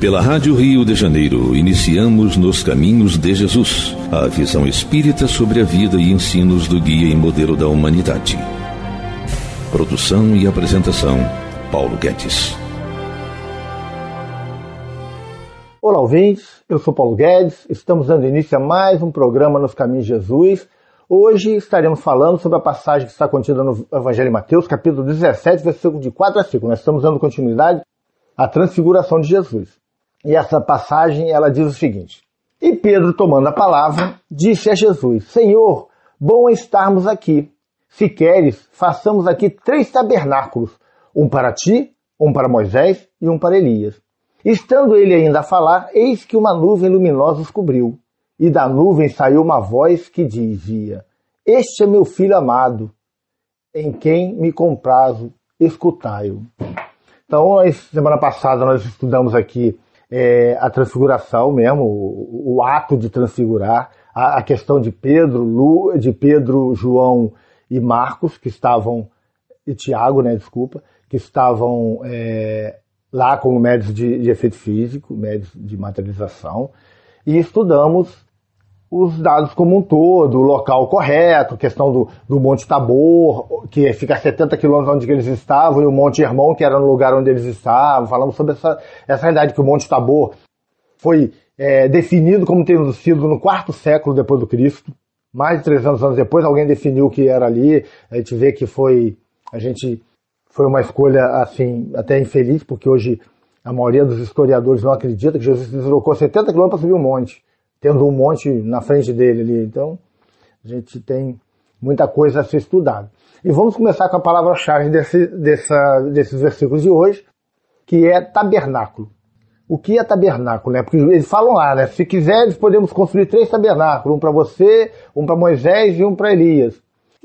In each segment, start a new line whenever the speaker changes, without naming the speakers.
Pela Rádio Rio de Janeiro, iniciamos Nos Caminhos de Jesus, a visão espírita sobre a vida e ensinos do guia e modelo da humanidade. Produção e apresentação, Paulo Guedes. Olá, ouvintes. Eu sou Paulo Guedes. Estamos dando início a mais um programa Nos Caminhos de Jesus. Hoje estaremos falando sobre a passagem que está contida no Evangelho de Mateus, capítulo 17, versículo de 4 a 5. Nós estamos dando continuidade à transfiguração de Jesus. E essa passagem ela diz o seguinte: E Pedro, tomando a palavra, disse a Jesus: Senhor, bom é estarmos aqui. Se queres, façamos aqui três tabernáculos: um para ti, um para Moisés e um para Elias. Estando ele ainda a falar, eis que uma nuvem luminosa os cobriu. E da nuvem saiu uma voz que dizia: Este é meu filho amado, em quem me comprazo, escutai-o. Então, semana passada nós estudamos aqui é, a transfiguração mesmo, o, o ato de transfigurar, a, a, questão de Pedro, Lu, de Pedro, João e Marcos, que estavam, e Tiago, né, desculpa, que estavam é, lá como médicos de, de efeito físico, médicos de materialização, e estudamos os dados como um todo, o local correto, questão do, do Monte Tabor, que fica a 70 quilômetros onde eles estavam, e o Monte Hermon, que era no lugar onde eles estavam. Falamos sobre essa, essa realidade que o Monte Tabor foi é, definido como tendo sido no quarto século depois do Cristo. Mais de 300 anos depois, alguém definiu o que era ali. A gente vê que foi, a gente, foi uma escolha, assim, até infeliz, porque hoje a maioria dos historiadores não acredita que Jesus deslocou 70 quilômetros para subir um monte tendo um monte na frente dele ali. Então, a gente tem muita coisa a ser estudada. E vamos começar com a palavra-chave desse, dessa, desses versículos de hoje, que é tabernáculo. O que é tabernáculo? Né? Porque eles falam lá, né? Se quiseres, podemos construir três tabernáculos: um para você, um para Moisés e um para Elias.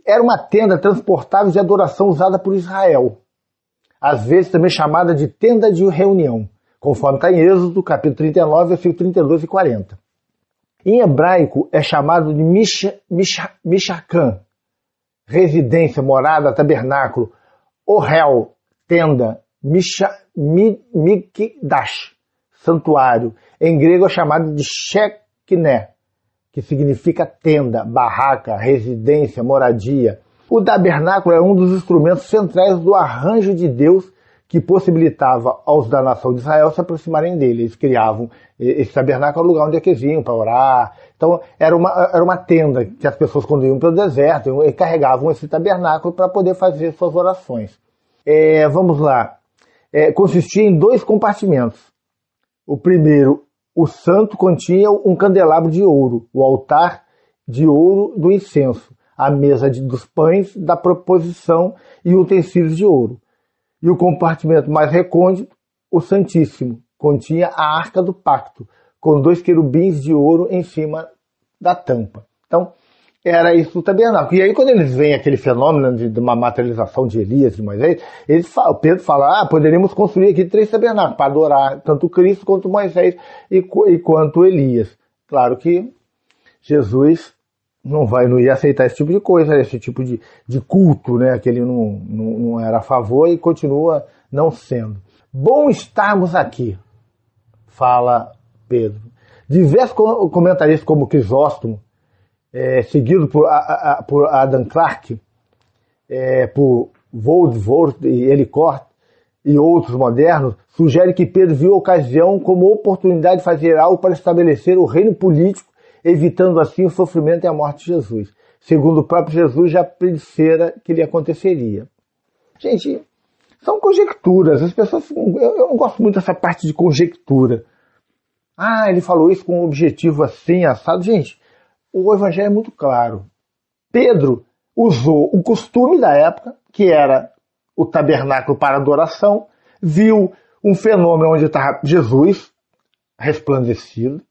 Era uma tenda transportável de adoração usada por Israel, às vezes também chamada de tenda de reunião, conforme está em Êxodo, capítulo 39, versículo 32 e 40. Em hebraico é chamado de Mish, Mishakan, residência, morada, tabernáculo, Orel, tenda, Mikdash, santuário. Em grego é chamado de Shekné, que significa tenda, barraca, residência, moradia. O tabernáculo é um dos instrumentos centrais do arranjo de Deus que possibilitava aos da nação de Israel se aproximarem dele. Eles criavam esse tabernáculo, lugar onde é que vinham para orar. Então, era uma, era uma tenda que as pessoas, quando iam para o deserto, carregavam esse tabernáculo para poder fazer suas orações. É, vamos lá. É, consistia em dois compartimentos. O primeiro, o santo continha um candelabro de ouro, o altar de ouro do incenso, a mesa de, dos pães da proposição e utensílios de ouro e o compartimento mais recôndito, o Santíssimo, continha a Arca do Pacto, com dois querubins de ouro em cima da tampa. Então, era isso o tabernáculo. E aí, quando eles veem aquele fenômeno de, de uma materialização de Elias, de Moisés, eles falam, Pedro fala, ah, poderíamos construir aqui três tabernáculos para adorar tanto Cristo quanto Moisés e, e quanto Elias. Claro que Jesus não vai não ia aceitar esse tipo de coisa, esse tipo de, de culto, né, que ele não, não, não era a favor e continua não sendo. Bom estarmos aqui, fala Pedro. Diversos comentaristas como Crisóstomo, é, seguido por, a, a, por Adam Clarke, é, por Voldvoort e Ellicott e outros modernos, sugerem que Pedro viu a ocasião como oportunidade de fazer algo para estabelecer o reino político evitando assim o sofrimento e a morte de Jesus. Segundo o próprio Jesus, já predissera que lhe aconteceria. Gente, são conjecturas. As pessoas. Eu, eu não gosto muito dessa parte de conjectura. Ah, ele falou isso com um objetivo assim, assado. Gente, o evangelho é muito claro. Pedro usou o costume da época, que era o tabernáculo para adoração, viu um fenômeno onde estava Jesus resplandecido,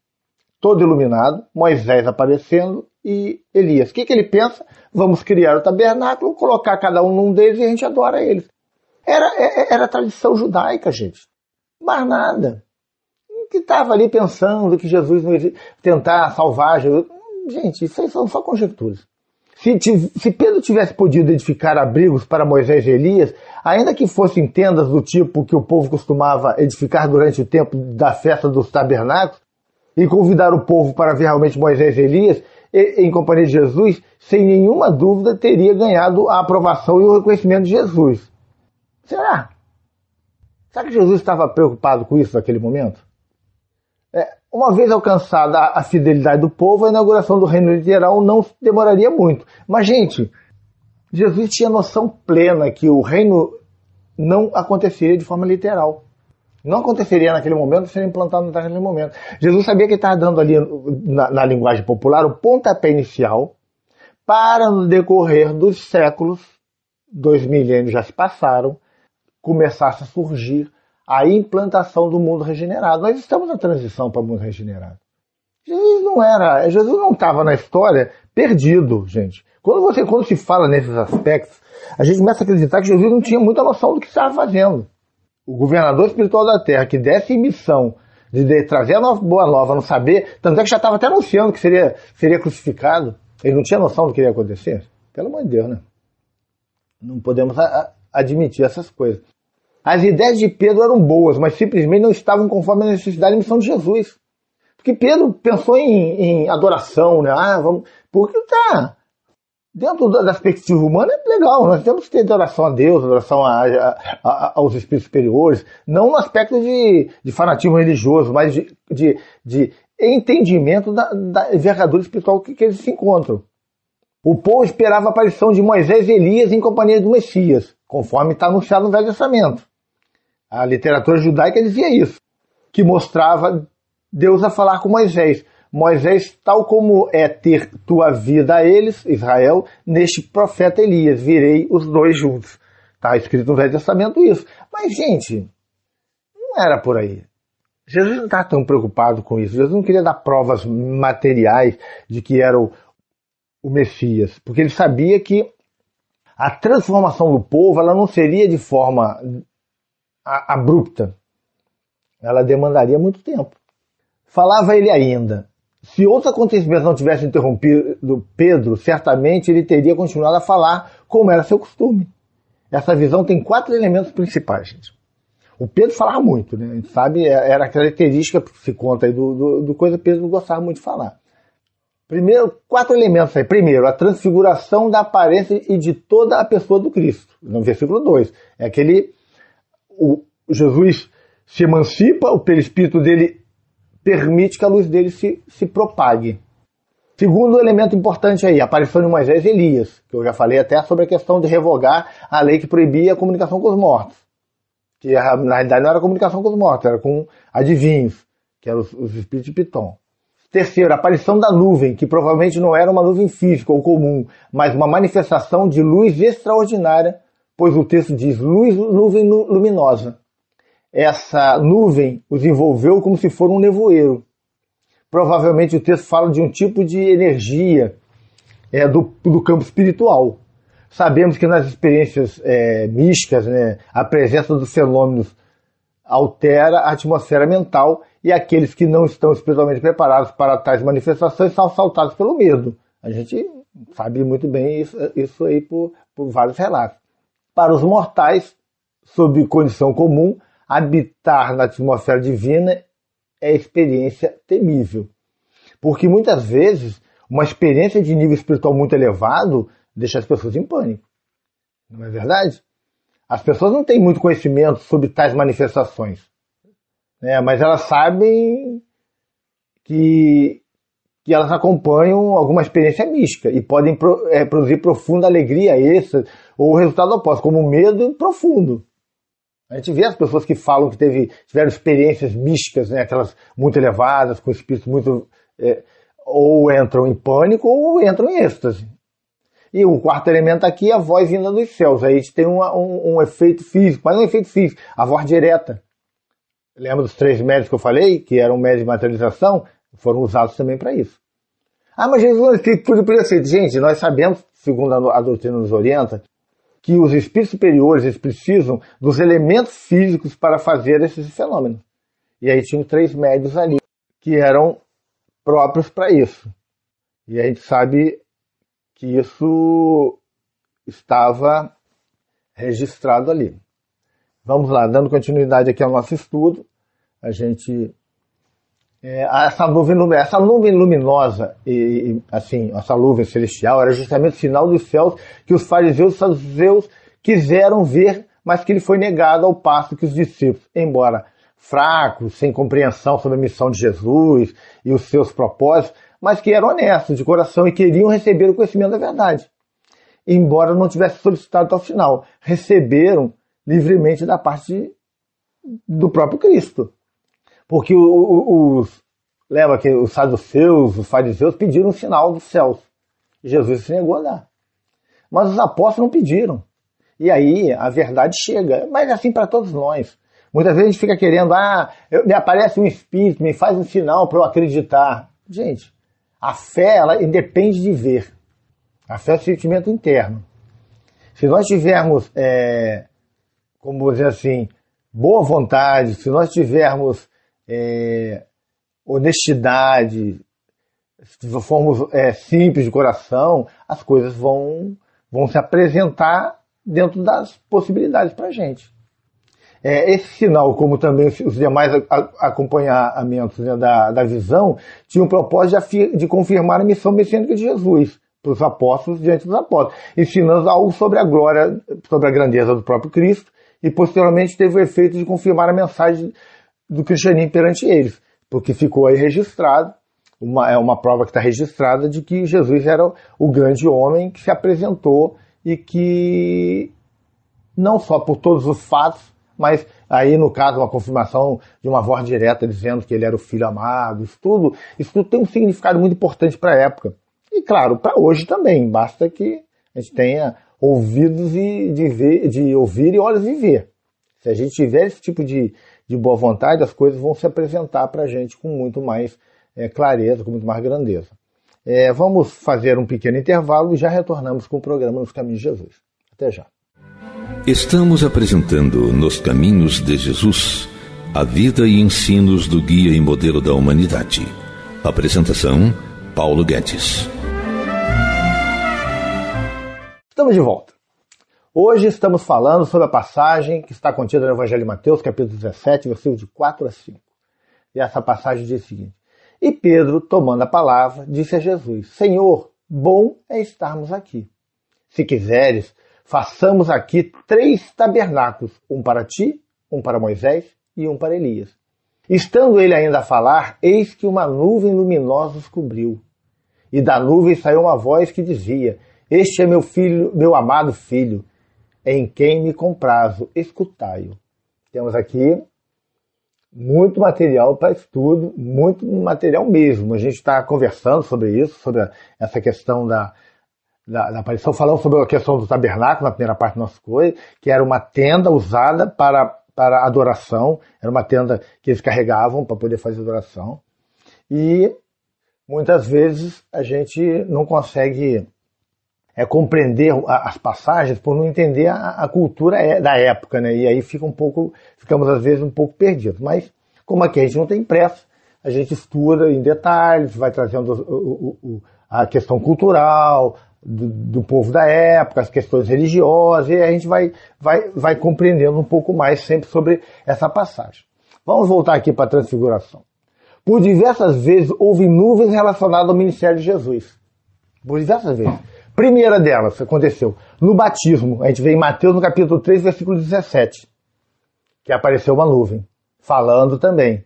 todo iluminado, Moisés aparecendo e Elias. O que, que ele pensa? Vamos criar o tabernáculo, colocar cada um num deles e a gente adora eles. Era, é, é, era tradição judaica, gente. Mais nada. Que estava ali pensando que Jesus não ia tentar salvar Jesus. Gente, isso aí são só conjecturas. Se, se, Pedro tivesse podido edificar abrigos para Moisés e Elias, ainda que fossem tendas do tipo que o povo costumava edificar durante o tempo da festa dos tabernáculos, e convidar o povo para ver realmente Moisés e Elias em companhia de Jesus, sem nenhuma dúvida teria ganhado a aprovação e o reconhecimento de Jesus. Será? Será que Jesus estava preocupado com isso naquele momento? É, uma vez alcançada a, a fidelidade do povo, a inauguração do reino literal não demoraria muito. Mas, gente, Jesus tinha noção plena que o reino não aconteceria de forma literal. Não aconteceria naquele momento, ser implantado naquele momento. Jesus sabia que ele estava dando ali, na, na linguagem popular, o pontapé inicial para, no decorrer dos séculos, dois milênios já se passaram, começasse a surgir a implantação do mundo regenerado. Nós estamos na transição para o mundo regenerado. Jesus não era, Jesus não estava na história perdido, gente. Quando você, quando se fala nesses aspectos, a gente começa a acreditar que Jesus não tinha muita noção do que estava fazendo o governador espiritual da terra que desse missão de, de trazer a nova, boa nova, não saber, tanto é que já estava até anunciando que seria, seria crucificado, ele não tinha noção do que ia acontecer? Pelo amor de Deus, né? Não podemos a, a, admitir essas coisas. As ideias de Pedro eram boas, mas simplesmente não estavam conforme a necessidade e missão de Jesus. Porque Pedro pensou em, em adoração, né? Ah, vamos. Porque tá dentro da perspectiva humana, é legal. Nós temos que ter adoração a Deus, adoração a, a, a, aos espíritos superiores, não no aspecto de, de fanatismo religioso, mas de, de, de entendimento da, da, envergadura espiritual que, que, eles se encontram. O povo esperava a aparição de Moisés e Elias em companhia do Messias, conforme está anunciado no Velho Testamento. A literatura judaica dizia isso, que mostrava Deus a falar com Moisés. Moisés, tal como é ter tua vida a eles, Israel, neste profeta Elias, virei os dois juntos. Está escrito no Velho Testamento isso. Mas, gente, não era por aí. Jesus não está tão preocupado com isso. Jesus não queria dar provas materiais de que era o, o Messias, porque ele sabia que a transformação do povo ela não seria de forma abrupta. Ela demandaria muito tempo. Falava ele ainda: se outra acontecimento não tivesse interrompido Pedro, certamente ele teria continuado a falar como era seu costume. Essa visão tem quatro elementos principais, gente. O Pedro falava muito, né? A gente sabe, é, era a característica que se conta aí do, do, do coisa, Pedro gostava muito de falar. Primeiro, quatro elementos aí. Primeiro, a transfiguração da aparência e de toda a pessoa do Cristo. No versículo 2. É aquele. O, Jesus se emancipa, o perispírito dele permite que a luz dele se, se propague. Segundo elemento importante aí, a aparição de Moisés e Elias, que eu já falei até sobre a questão de revogar a lei que proibia a comunicação com os mortos. Que na realidade não era comunicação com os mortos, era com adivinhos, que eram os, os espíritos de Piton. Terceiro, a aparição da nuvem, que provavelmente não era uma nuvem física ou comum, mas uma manifestação de luz extraordinária, pois o texto diz luz, nuvem luminosa essa nuvem os envolveu como se for um nevoeiro. Provavelmente o texto fala de um tipo de energia é, do, do campo espiritual. Sabemos que nas experiências é, místicas, né, a presença dos fenômenos altera a atmosfera mental e aqueles que não estão espiritualmente preparados para tais manifestações são assaltados pelo medo. A gente sabe muito bem isso, isso aí por, por vários relatos. Para os mortais, sob condição comum, habitar na atmosfera divina é experiência temível. Porque muitas vezes uma experiência de nível espiritual muito elevado deixa as pessoas em pânico. Não é verdade? As pessoas não têm muito conhecimento sobre tais manifestações, né? mas elas sabem que, que elas acompanham alguma experiência mística e podem pro, é, produzir profunda alegria extra ou resultado oposto, como medo profundo. A gente vê as pessoas que falam que teve, tiveram experiências místicas, né, aquelas muito elevadas, com espíritos muito. É, ou entram em pânico ou entram em êxtase. E o quarto elemento aqui é a voz vinda dos céus. Aí a gente tem uma, um, um, efeito físico, mas não é um efeito físico, a voz direta. Lembra dos três médios que eu falei, que eram médios de materialização? Foram usados também para isso. Ah, mas Jesus não é escrito por preceito. Gente, nós sabemos, segundo a, a doutrina nos orienta, que os espíritos superiores eles precisam dos elementos físicos para fazer esses fenômenos. E aí tinham três médios ali que eram próprios para isso. E a gente sabe que isso estava registrado ali. Vamos lá, dando continuidade aqui ao nosso estudo, a gente é, essa nuvem essa nuvem luminosa e, e, assim essa nuvem celestial era justamente o sinal dos céus que os fariseus saduceus quiseram ver mas que ele foi negado ao passo que os discípulos embora fracos sem compreensão sobre a missão de Jesus e os seus propósitos mas que eram honestos de coração e queriam receber o conhecimento da verdade embora não tivesse solicitado até o final receberam livremente da parte de, do próprio Cristo porque o, o, os, lembra que os saduceus, os fariseus pediram um sinal dos céus. Jesus se negou a dar. Mas os apóstolos não pediram. E aí a verdade chega. Mas é assim para todos nós. Muitas vezes a gente fica querendo, ah, me aparece um espírito, me faz um sinal para eu acreditar. Gente, a fé, ela independe de ver. A fé é o sentimento interno. Se nós tivermos, é, como dizer assim, boa vontade, se nós tivermos é, honestidade, se formos é, simples de coração, as coisas vão, vão se apresentar dentro das possibilidades para a gente. É, esse sinal, como também os demais acompanhamentos né, da, da visão, tinha o propósito de, de confirmar a missão messiânica de Jesus para os apóstolos diante dos apóstolos, ensinando algo sobre a glória, sobre a grandeza do próprio Cristo, e posteriormente teve o efeito de confirmar a mensagem do cristianismo perante eles, porque ficou aí registrado, uma, é uma prova que está registrada de que Jesus era o, grande homem que se apresentou e que não só por todos os fatos, mas aí no caso uma confirmação de uma voz direta dizendo que ele era o filho amado, isso tudo, isso tudo tem um significado muito importante para a época. E claro, para hoje também, basta que a gente tenha ouvidos e de, ver, de ouvir e olhos e ver. Se a gente tiver esse tipo de, de boa vontade, as coisas vão se apresentar para a gente com muito mais é, clareza, com muito mais grandeza. É, vamos fazer um pequeno intervalo e já retornamos com o programa Nos Caminhos de Jesus. Até já. Estamos apresentando Nos Caminhos de Jesus a vida e ensinos do guia e modelo da humanidade. Apresentação: Paulo Guedes. Estamos de volta. Hoje estamos falando sobre a passagem que está contida no Evangelho de Mateus, capítulo 17, versículos de 4 a 5. E essa passagem diz o seguinte: E Pedro, tomando a palavra, disse a Jesus: Senhor, bom é estarmos aqui. Se quiseres, façamos aqui três tabernáculos: um para ti, um para Moisés e um para Elias. Estando ele ainda a falar, eis que uma nuvem luminosa os cobriu. E da nuvem saiu uma voz que dizia: Este é meu filho, meu amado filho em quem me comprazo, escutai-o. Temos aqui muito material para estudo, muito material mesmo. A gente está conversando sobre isso, sobre essa questão da, da, da, aparição. Falamos sobre a questão do tabernáculo na primeira parte do nosso coisa, que era uma tenda usada para, para adoração, era uma tenda que eles carregavam para poder fazer adoração. E muitas vezes a gente não consegue é compreender as passagens por não entender a, a, cultura é, da época, né? E aí fica um pouco, ficamos às vezes um pouco perdidos. Mas como aqui a gente não tem pressa, a gente estuda em detalhes, vai trazendo o, o, o, a questão cultural do, do, povo da época, as questões religiosas, e a gente vai, vai, vai compreendendo um pouco mais sempre sobre essa passagem. Vamos voltar aqui para a transfiguração. Por diversas vezes houve nuvens relacionadas ao ministério de Jesus. Por diversas vezes primeira delas aconteceu no batismo. A gente vê em Mateus, no capítulo 3, versículo 17, que apareceu uma nuvem, falando também.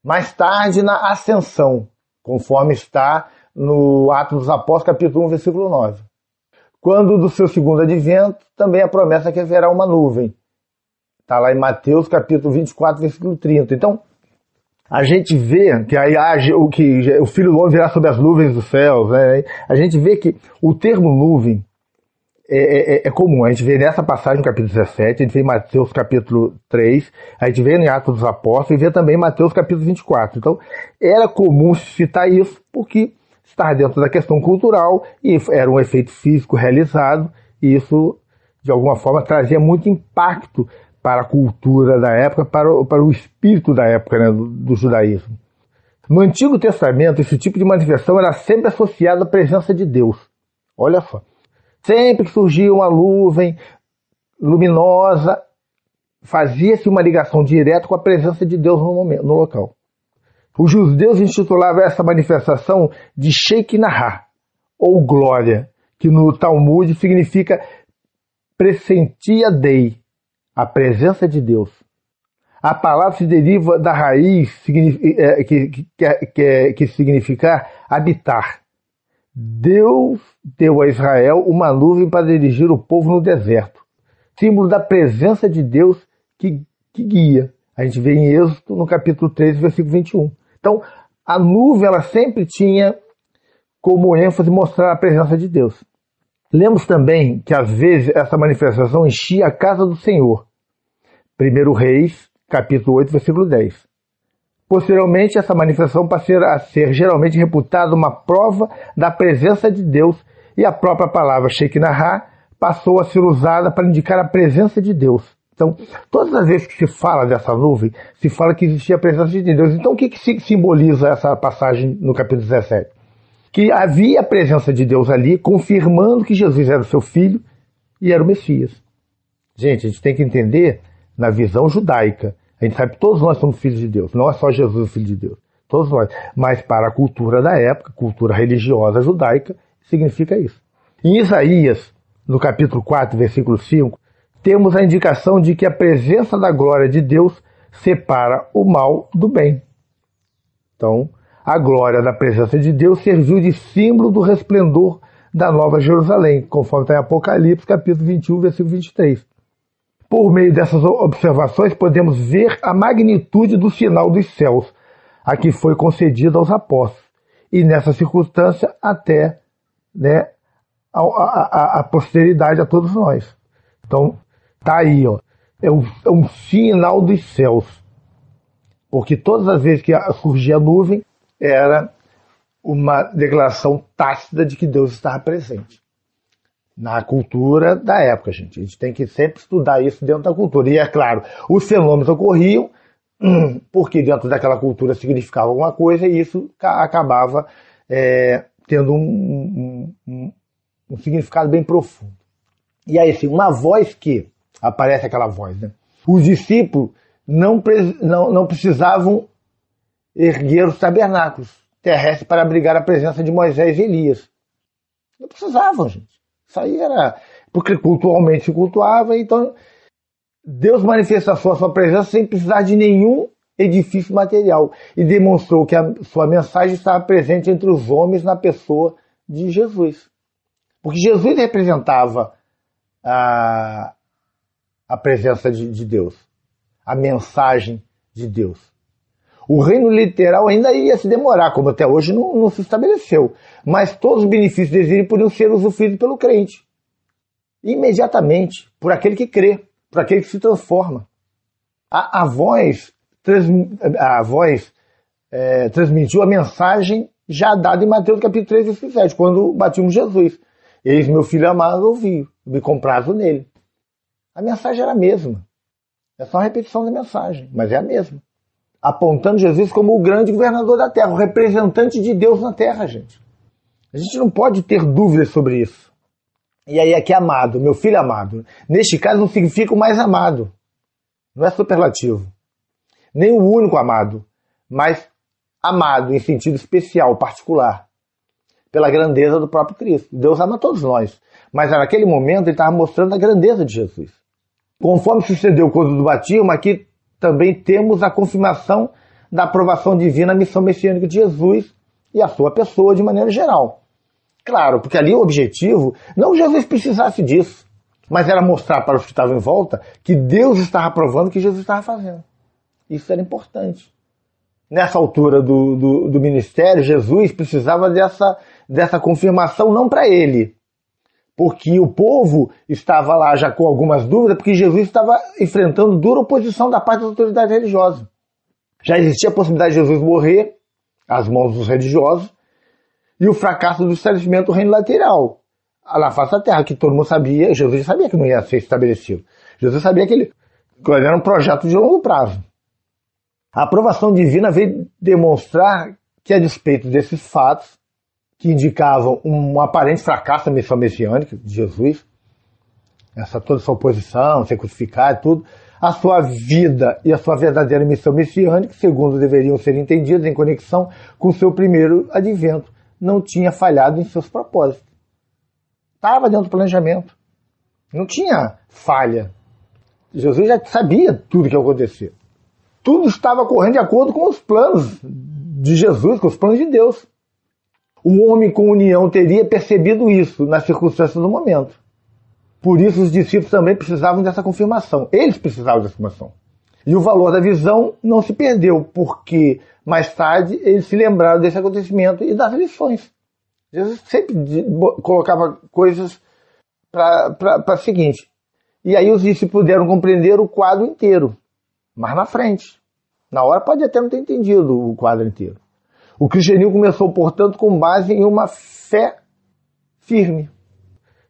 Mais tarde, na ascensão, conforme está no Atos dos Apóstolos, capítulo 1, versículo 9. Quando do seu segundo advento, também a promessa é que haverá uma nuvem. Está lá em Mateus, capítulo 24, versículo 30. Então, a gente vê que aí age o que o filho do homem virá sobre as nuvens dos céus, né? A gente vê que o termo nuvem é, é, é, é comum. A gente vê nessa passagem no capítulo 17, a gente vê em Mateus capítulo 3, a gente vê em Atos dos Apóstolos e vê também em Mateus capítulo 24. Então, era comum citar isso porque está dentro da questão cultural e era um efeito físico realizado e isso, de alguma forma, trazia muito impacto para a cultura da época, para o, para o espírito da época né, do, do judaísmo. No Antigo Testamento, esse tipo de manifestação era sempre associado à presença de Deus. Olha só. Sempre que surgia uma nuvem luminosa, fazia-se uma ligação direta com a presença de Deus no, momento, no local. Os judeus intitulavam essa manifestação de Shekinah, ou glória, que no Talmud significa pressentia dei, a presença de Deus. A palavra se deriva da raiz eh, eh, que, eh, que significa habitar. Deus deu a Israel uma nuvem para dirigir o povo no deserto, símbolo da presença de Deus que, que guia. A gente vê em Êxodo, no capítulo 3, versículo 21. Então, a nuvem ela sempre tinha como ênfase mostrar a presença de Deus. Lemos também que às vezes essa manifestação enchia a casa do Senhor, 1 Reis, capítulo 8, versículo 10. Posteriormente, essa manifestação passou a ser geralmente reputada uma prova da presença de Deus e a própria palavra Shekinah passou a ser usada para indicar a presença de Deus. Então, todas as vezes que se fala dessa nuvem, se fala que existia a presença de Deus. Então, o que, que simboliza essa passagem no capítulo 17? Que havia a presença de Deus ali, confirmando que Jesus era o seu filho e era o Messias. Gente, a gente tem que entender na visão judaica. A gente sabe que todos nós somos filhos de Deus, não é só Jesus filho de Deus, todos nós. Mas para a cultura da época, cultura religiosa judaica, significa isso. Em Isaías, no capítulo 4, versículo 5, temos a indicação de que a presença da glória de Deus separa o mal do bem. Então, a glória da presença de Deus serviu de símbolo do resplendor da Nova Jerusalém, conforme está em Apocalipse, capítulo 21, versículo 23. Por meio dessas observações, podemos ver a magnitude do sinal dos céus, a que foi concedida aos apóstolos, e nessa circunstância até né, a, a, a posteridade a todos nós. Então, tá aí, ó. É um, é um sinal dos céus. Porque todas as vezes que surgia a nuvem, era uma declaração tácita de que Deus estava presente na cultura da época, gente. A gente tem que sempre estudar isso dentro da cultura. E é claro, os fenômenos ocorriam hum, porque dentro daquela cultura significava alguma coisa e isso acabava é, tendo um, um, um, significado bem profundo. E aí, assim, uma voz que aparece aquela voz, né? Os discípulos não, não, não precisavam erguer os tabernáculos terrestres para abrigar a presença de Moisés e Elias. Não precisavam, gente. Isso aí era. Porque cultualmente se cultuava, então Deus manifestou a sua, sua presença sem precisar de nenhum edifício material e demonstrou que a sua mensagem estava presente entre os homens na pessoa de Jesus. Porque Jesus representava a, a presença de, de Deus, a mensagem de Deus o reino literal ainda ia se demorar, como até hoje não, não se estabeleceu. Mas todos os benefícios do exílio podiam ser usufruídos pelo crente. Imediatamente, por aquele que crê, por aquele que se transforma. A, a voz, trans, a voz é, transmitiu a mensagem já dada em Mateus capítulo 3, versículo 7, quando batimos Jesus. Eis meu filho amado, ouvi, me comprazo nele. A mensagem era a mesma. É só a repetição da mensagem, mas é a mesma apontando Jesus como o grande governador da terra, o representante de Deus na terra, gente. A gente não pode ter dúvidas sobre isso. E aí aqui amado, meu filho amado. Neste caso não significa o mais amado. Não é superlativo. Nem o único amado, mas amado em sentido especial, particular, pela grandeza do próprio Cristo. Deus ama todos nós, mas naquele momento ele estava mostrando a grandeza de Jesus. Conforme sucedeu quando do batismo, aqui também temos a confirmação da aprovação divina à missão messiânica de Jesus e à sua pessoa de maneira geral. Claro, porque ali o objetivo, não Jesus precisasse disso, mas era mostrar para os que estavam em volta que Deus estava aprovando o que Jesus estava fazendo. Isso era importante. Nessa altura do, do, do ministério, Jesus precisava dessa, dessa confirmação não para ele, porque o povo estava lá já com algumas dúvidas, porque Jesus estava enfrentando dura oposição da parte das autoridades religiosas. Já existia a possibilidade de Jesus morrer às mãos dos religiosos e o fracasso do estabelecimento do reino lateral na face da terra, que todo mundo sabia, Jesus sabia que não ia ser estabelecido. Jesus sabia que ele era um projeto de longo prazo. A aprovação divina veio demonstrar que, a despeito desses fatos, que indicavam um aparente fracasso da missão messiânica de Jesus, essa toda essa oposição, ser crucificado e tudo, a sua vida e a sua verdadeira missão messiânica, segundo deveriam ser entendidas em conexão com seu primeiro advento, não tinha falhado em seus propósitos. Estava dentro do planejamento. Não tinha falha. Jesus já sabia tudo que ia acontecer. Tudo estava correndo de acordo com os planos de Jesus, com os planos de Deus. O homem com união teria percebido isso nas circunstâncias do momento. Por isso os discípulos também precisavam dessa confirmação. Eles precisavam dessa confirmação. E o valor da visão não se perdeu, porque mais tarde eles se lembraram desse acontecimento e das lições. Jesus sempre colocava coisas para o seguinte. E aí os discípulos puderam compreender o quadro inteiro, mas na frente. Na hora pode até não ter entendido o quadro inteiro. O cristianismo começou, portanto, com base em uma fé firme.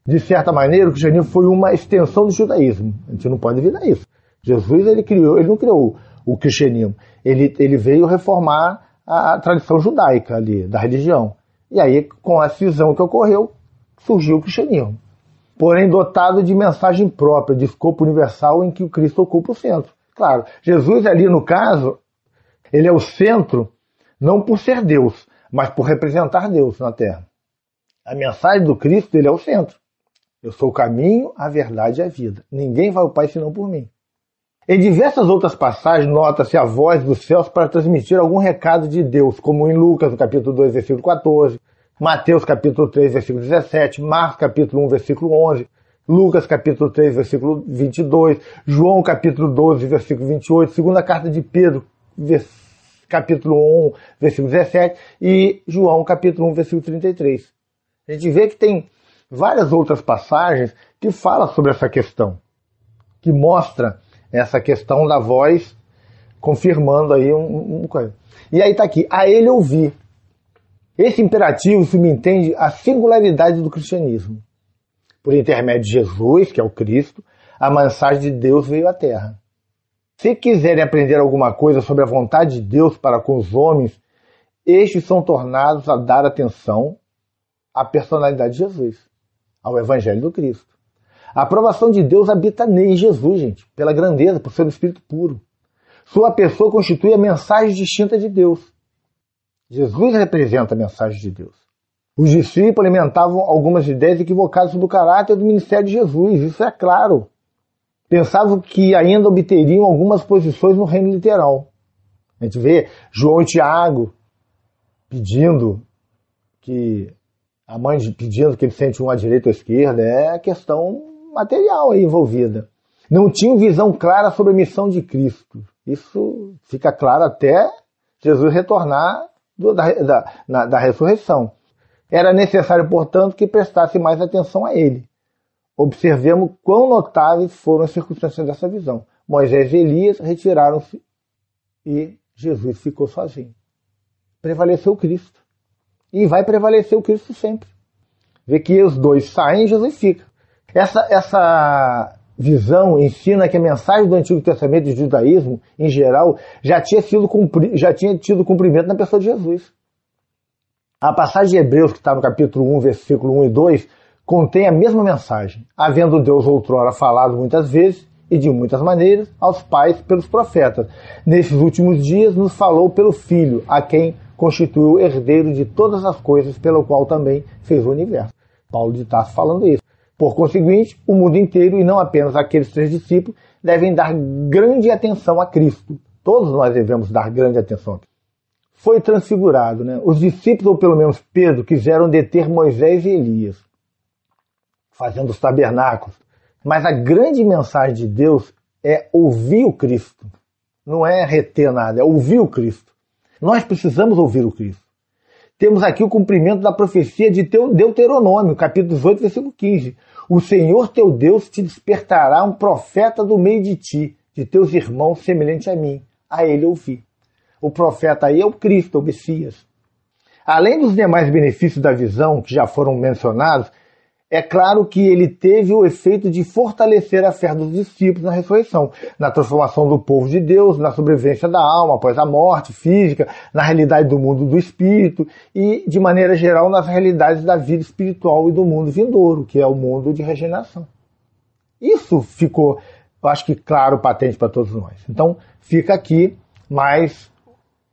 De certa maneira, o cristianismo foi uma extensão do judaísmo. A gente não pode virar isso. Jesus ele criou, ele não criou o cristianismo. Ele, ele veio reformar a, a tradição judaica ali, da religião. E aí, com a cisão que ocorreu, surgiu o cristianismo. Porém, dotado de mensagem própria, de escopo universal em que o Cristo ocupa o centro. Claro, Jesus ali no caso, ele é o centro não por ser Deus, mas por representar Deus na terra. A mensagem do Cristo, ele é o centro. Eu sou o caminho, a verdade e a vida. Ninguém vai ao Pai senão por mim. Em diversas outras passagens, nota-se a voz dos céus para transmitir algum recado de Deus, como em Lucas, no capítulo 2, versículo 14, Mateus, capítulo 3, versículo 17, Marcos, capítulo 1, versículo 11, Lucas capítulo 3, versículo 22, João capítulo 12, versículo 28, segunda carta de Pedro, versículo capítulo 1, versículo 17 e João capítulo 1, versículo 33. A gente vê que tem várias outras passagens que falam sobre essa questão, que mostra essa questão da voz confirmando aí um, um coisa. E aí está aqui, a ele ouvir. Esse imperativo se me entende, a singularidade do cristianismo. Por intermédio de Jesus, que é o Cristo, a mensagem de Deus veio à Terra. Se quiserem aprender alguma coisa sobre a vontade de Deus para com os homens, estes são tornados a dar atenção à personalidade de Jesus, ao Evangelho do Cristo. A aprovação de Deus habita nele em Jesus, gente, pela grandeza, por ser um Espírito puro. Sua pessoa constitui a mensagem distinta de Deus. Jesus representa a mensagem de Deus. Os discípulos alimentavam algumas ideias equivocadas sobre o caráter do ministério de Jesus, isso é claro pensavam que ainda obteriam algumas posições no reino literal. A gente vê João e Tiago pedindo que a mãe pedindo que ele sente um à direita ou à esquerda, é a questão material aí envolvida. Não tinham visão clara sobre a missão de Cristo. Isso fica claro até Jesus retornar do, da, da, na, da ressurreição. Era necessário, portanto, que prestasse mais atenção a ele. Observemos quão notáveis foram as circunstâncias dessa visão. Moisés e Elias retiraram-se e Jesus ficou sozinho. Prevaleceu Cristo. E vai prevalecer o Cristo sempre. Vê que os dois saem e Jesus fica. Essa, essa visão ensina que a mensagem do Antigo Testamento e do judaísmo, em geral, já tinha, sido cumpri, já tinha tido cumprimento na pessoa de Jesus. A passagem de Hebreus, que está no capítulo 1, versículo 1 e 2, contém a mesma mensagem, havendo Deus outrora falado muitas vezes e de muitas maneiras aos pais pelos profetas. Nesses últimos dias nos falou pelo Filho, a quem constituiu herdeiro de todas as coisas, pelo qual também fez o universo. Paulo de Tarso falando isso. Por conseguinte, o mundo inteiro, e não apenas aqueles três discípulos, devem dar grande atenção a Cristo. Todos nós devemos dar grande atenção a Cristo foi transfigurado. Né? Os discípulos, ou pelo menos Pedro, quiseram deter Moisés e Elias fazendo os tabernáculos. Mas a grande mensagem de Deus é ouvir o Cristo. Não é reter nada, é ouvir o Cristo. Nós precisamos ouvir o Cristo. Temos aqui o cumprimento da profecia de Deuteronômio, capítulo 18, versículo 15. O Senhor teu Deus te despertará um profeta do meio de ti, de teus irmãos, semelhante a mim. A ele ouvi. O profeta aí é o Cristo, o Messias. Além dos demais benefícios da visão que já foram mencionados, é claro que ele teve o efeito de fortalecer a fé dos discípulos na ressurreição, na transformação do povo de Deus, na sobrevivência da alma após a morte física, na realidade do mundo do espírito e, de maneira geral, nas realidades da vida espiritual e do mundo vindouro, que é o mundo de regeneração. Isso ficou, eu acho que claro, patente para todos nós. Então, fica aqui mais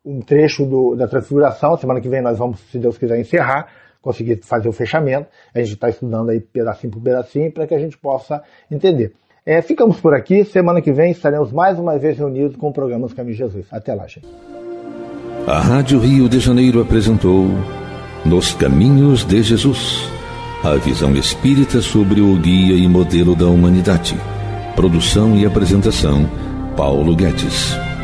um trecho do, da transfiguração. Semana que vem nós vamos, se Deus quiser, encerrar conseguir fazer o fechamento. A gente está estudando aí pedacinho por pedacinho para que a gente possa entender. É, ficamos por aqui. Semana que vem estaremos mais uma vez reunidos com o programa Os Caminhos de Jesus. Até lá, gente. A Rádio Rio de Janeiro apresentou Nos Caminhos de Jesus a visão espírita sobre o guia e modelo da humanidade. Produção e apresentação, Paulo Guedes.